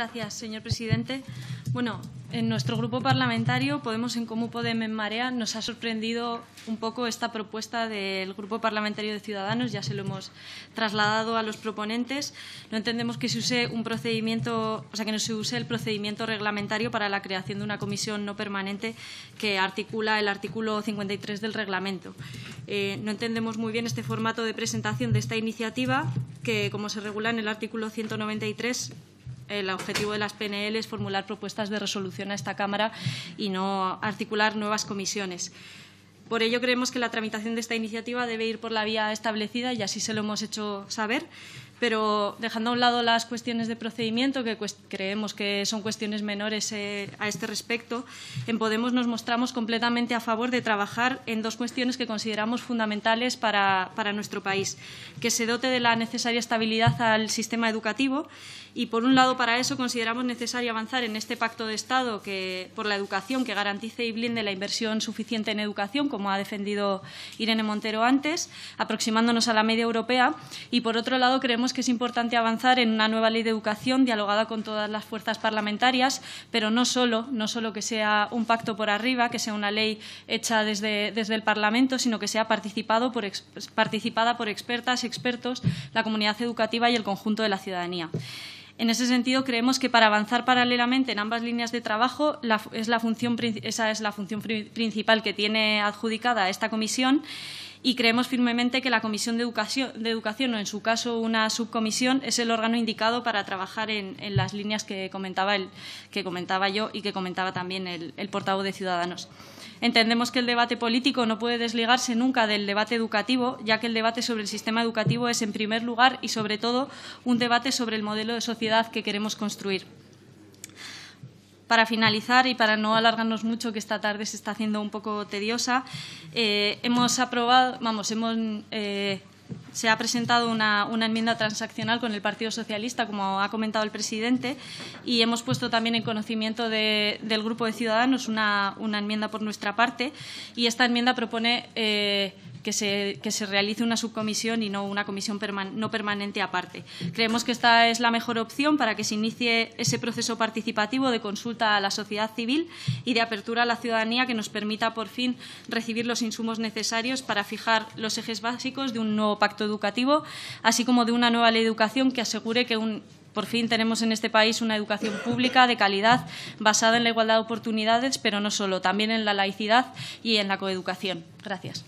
Gracias, señor presidente. Bueno, en nuestro grupo parlamentario, Podemos en Común, podemos en Marea, nos ha sorprendido un poco esta propuesta del Grupo Parlamentario de Ciudadanos, ya se lo hemos trasladado a los proponentes. No entendemos que se use un procedimiento, o sea, que no se use el procedimiento reglamentario para la creación de una comisión no permanente que articula el artículo 53 del reglamento. Eh, no entendemos muy bien este formato de presentación de esta iniciativa, que, como se regula en el artículo 193, el objetivo de las PNL es formular propuestas de resolución a esta Cámara y no articular nuevas comisiones. Por ello, creemos que la tramitación de esta iniciativa debe ir por la vía establecida y así se lo hemos hecho saber pero dejando a un lado las cuestiones de procedimiento, que creemos que son cuestiones menores eh, a este respecto, en Podemos nos mostramos completamente a favor de trabajar en dos cuestiones que consideramos fundamentales para, nuestro país, que se dote de la necesaria estabilidad al sistema educativo y, por un lado, para eso consideramos necesario avanzar en este pacto de Estado que, por la educación que garantice y blinde la inversión suficiente en educación, como ha defendido Irene Montero antes, aproximándonos a la media europea, y, por otro lado, creemos que es importante avanzar en una nueva ley de educación dialogada con todas las fuerzas parlamentarias, pero no solo, no solo que sea un pacto por arriba, que sea una ley hecha desde, desde el Parlamento, sino que sea participado por, participada por expertas, expertos, la comunidad educativa y el conjunto de la ciudadanía. En ese sentido, creemos que para avanzar paralelamente en ambas líneas de trabajo, es la función, esa es la función principal que tiene adjudicada esta comisión y creemos firmemente que la Comisión de Educación, o en su caso una subcomisión es el órgano indicado para trabajar en, las líneas que comentaba, que comentaba yo y que comentaba también el portavoz de Ciudadanos. Entendemos que el debate político no puede desligarse nunca del debate educativo, ya que el debate sobre el sistema educativo es, en primer lugar y sobre todo, un debate sobre el modelo de sociedad que queremos construir para finalizar y para no alargarnos mucho, que esta tarde se está haciendo un poco tediosa, eh, hemos aprobado, vamos, hemos eh, se ha presentado una, enmienda transaccional con el Partido Socialista, como ha comentado el presidente, y hemos puesto también en conocimiento del Grupo de Ciudadanos una, enmienda por nuestra parte, y esta enmienda propone eh, que se, realice una subcomisión y no una comisión no permanente aparte. Creemos que esta es la mejor opción para que se inicie ese proceso participativo de consulta a la sociedad civil y de apertura a la ciudadanía que nos permita por fin recibir los insumos necesarios para fijar los ejes básicos de un nuevo pacto educativo, así como de una nueva ley de educación que asegure que un, por fin tenemos en este país una educación pública de calidad basada en la igualdad de oportunidades, pero no solo, también en la laicidad y en la coeducación. Gracias.